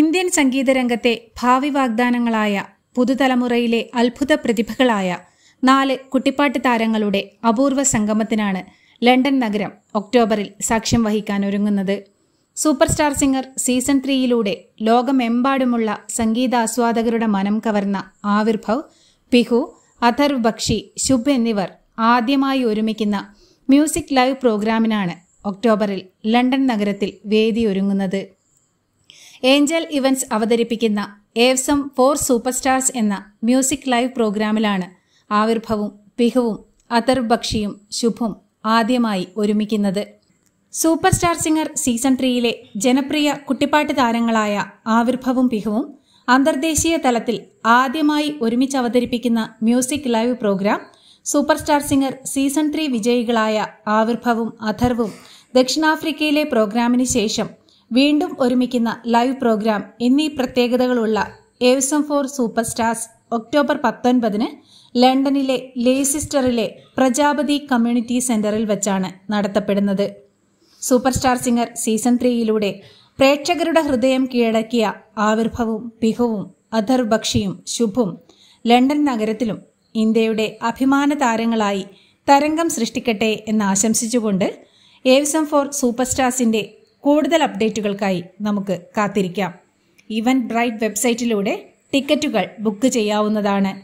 Indian സംഗീതരംഗത്തെ ഭാവി വാഗ്ദാനങ്ങളായ പുതുതലമുറയിലെ അത്ഭുത പ്രതിഭകളായ നാല് കുട്ടിപ്പാട്ട് താരങ്ങളുടെ അപൂർവ സംഗമത്തിനാണ് ലണ്ടൻ നഗരം ഒക്ടോബറിൽ സാക്ഷ്യം വഹിക്കാൻ ഒരുങ്ങുന്നത് സൂപ്പർ സ്റ്റാർ സിംഗർ സീസൺ ത്രീയിലൂടെ ലോകമെമ്പാടുമുള്ള സംഗീതാസ്വാദകരുടെ മനം കവർന്ന ആവിർഭവ് പിഹു അഥർവ് ബക്ഷി ശുഭ് എന്നിവർ ആദ്യമായി ഒരുമിക്കുന്ന മ്യൂസിക് ലൈവ് പ്രോഗ്രാമിനാണ് ഒക്ടോബറിൽ ലണ്ടൻ നഗരത്തിൽ വേദിയൊരുങ്ങുന്നത് ഏഞ്ചൽ ഇവന്റ്സ് അവതരിപ്പിക്കുന്ന ഏവ്സം ഫോർ സൂപ്പർ സ്റ്റാർസ് എന്ന മ്യൂസിക് ലൈവ് പ്രോഗ്രാമിലാണ് ആവിർഭവും പിഹുവും ബക്ഷിയും ശുഭും ആദ്യമായി ഒരുമിക്കുന്നത് സൂപ്പർ സ്റ്റാർ സിംഗർ സീസൺ ത്രീയിലെ ജനപ്രിയ കുട്ടിപ്പാട്ട് താരങ്ങളായ ആവിർഭവും പിഹുവും അന്തർദേശീയ തലത്തിൽ ആദ്യമായി ഒരുമിച്ച് അവതരിപ്പിക്കുന്ന music live programme super star singer season three വിജയികളായ ആവിർഭവും അഥർവും ദക്ഷിണാഫ്രിക്കയിലെ പ്രോഗ്രാമിന് ശേഷം വീണ്ടും ഒരുമിക്കുന്ന ലൈവ് പ്രോഗ്രാം എന്നീ പ്രത്യേകതകളുള്ള awesome for super stars October പത്തൊൻപതിന് ലണ്ടനിലെ ലേസിസ്റ്ററിലെ പ്രജാപതി കമ്മ്യൂണിറ്റി സെന്ററിൽ വെച്ചാണ് നടത്തപ്പെടുന്നത് സൂപ്പർസ്റ്റാർ സിംഗർ സീസൺ ത്രീയിലൂടെ പ്രേക്ഷകരുടെ ഹൃദയം കീഴടക്കിയ ആവിർഭവും പിഹുവും അധർ ബക്ഷിയും ശുഭും ലണ്ടൻ നഗരത്തിലും ഇന്ത്യയുടെ അഭിമാന താരങ്ങളായി തരംഗം സൃഷ്ടിക്കട്ടെ എന്ന് ആശംസിച്ചുകൊണ്ട് ഏവ്സം ഫോർ സൂപ്പർസ്റ്റാർസിന്റെ കൂടുതൽ അപ്ഡേറ്റുകൾക്കായി നമുക്ക് കാത്തിരിക്കാം ഇവൻ ബ്രൈറ്റ് വെബ്സൈറ്റിലൂടെ ടിക്കറ്റുകൾ ബുക്ക് ചെയ്യാവുന്നതാണ്